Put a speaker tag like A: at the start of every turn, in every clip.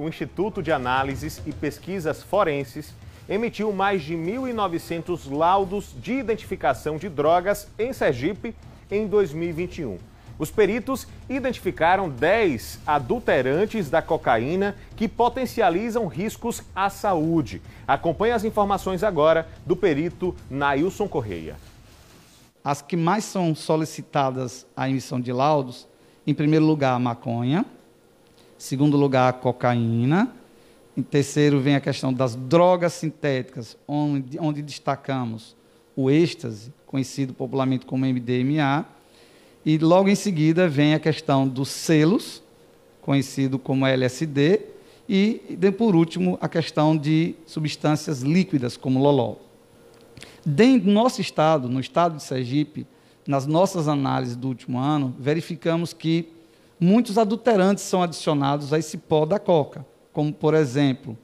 A: o Instituto de Análises e Pesquisas Forenses emitiu mais de 1.900 laudos de identificação de drogas em Sergipe em 2021. Os peritos identificaram 10 adulterantes da cocaína que potencializam riscos à saúde. Acompanhe as informações agora do perito Nailson Correia.
B: As que mais são solicitadas à emissão de laudos, em primeiro lugar, a maconha, segundo lugar, a cocaína. Em terceiro, vem a questão das drogas sintéticas, onde, onde destacamos o êxtase, conhecido popularmente como MDMA. E logo em seguida vem a questão dos selos, conhecido como LSD. E, por último, a questão de substâncias líquidas, como loló. Dentro do nosso estado, no estado de Sergipe, nas nossas análises do último ano, verificamos que muitos adulterantes são adicionados a esse pó da coca, como, por exemplo,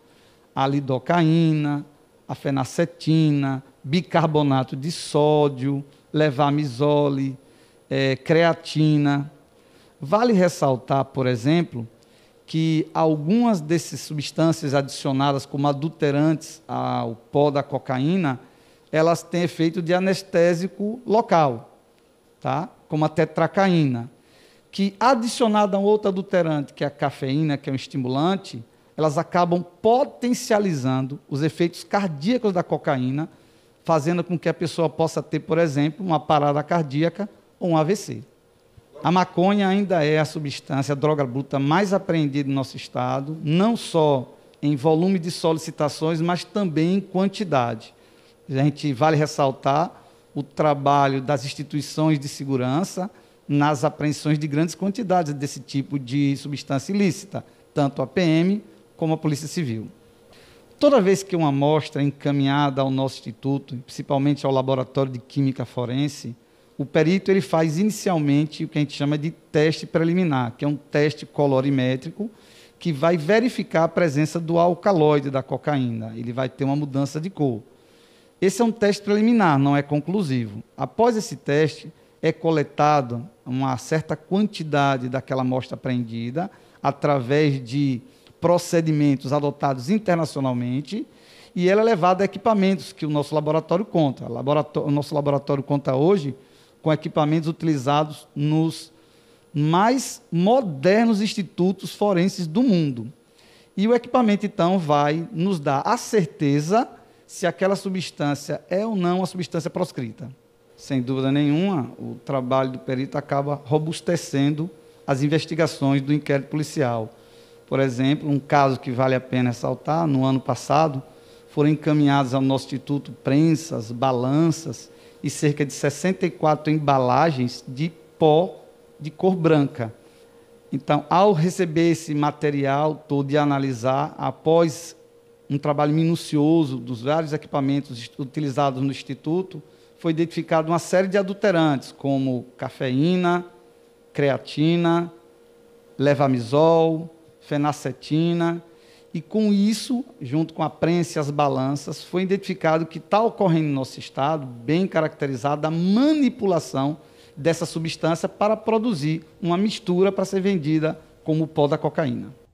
B: a lidocaína, a fenacetina, bicarbonato de sódio, levamisole, é, creatina. Vale ressaltar, por exemplo, que algumas dessas substâncias adicionadas como adulterantes ao pó da cocaína, elas têm efeito de anestésico local, tá? como a tetracaína que, adicionada a outra outro adulterante, que é a cafeína, que é um estimulante, elas acabam potencializando os efeitos cardíacos da cocaína, fazendo com que a pessoa possa ter, por exemplo, uma parada cardíaca ou um AVC. A maconha ainda é a substância, a droga bruta mais apreendida no nosso estado, não só em volume de solicitações, mas também em quantidade. A gente vale ressaltar o trabalho das instituições de segurança, nas apreensões de grandes quantidades desse tipo de substância ilícita, tanto a PM como a Polícia Civil. Toda vez que uma amostra é encaminhada ao nosso instituto, principalmente ao laboratório de química forense, o perito ele faz inicialmente o que a gente chama de teste preliminar, que é um teste colorimétrico que vai verificar a presença do alcaloide da cocaína. Ele vai ter uma mudança de cor. Esse é um teste preliminar, não é conclusivo. Após esse teste, é coletado uma certa quantidade daquela amostra apreendida através de procedimentos adotados internacionalmente e ela é levada a equipamentos que o nosso laboratório conta. o nosso laboratório conta hoje com equipamentos utilizados nos mais modernos institutos forenses do mundo. E o equipamento, então, vai nos dar a certeza se aquela substância é ou não uma substância proscrita sem dúvida nenhuma, o trabalho do perito acaba robustecendo as investigações do inquérito policial. Por exemplo, um caso que vale a pena ressaltar, no ano passado, foram encaminhados ao nosso instituto prensas, balanças e cerca de 64 embalagens de pó de cor branca. Então, ao receber esse material todo e analisar, após um trabalho minucioso dos vários equipamentos utilizados no instituto, foi identificada uma série de adulterantes, como cafeína, creatina, levamisol, fenacetina, e com isso, junto com a prensa e as balanças, foi identificado que está ocorrendo no nosso estado, bem caracterizada, a manipulação dessa substância para produzir uma mistura para ser vendida como pó da cocaína.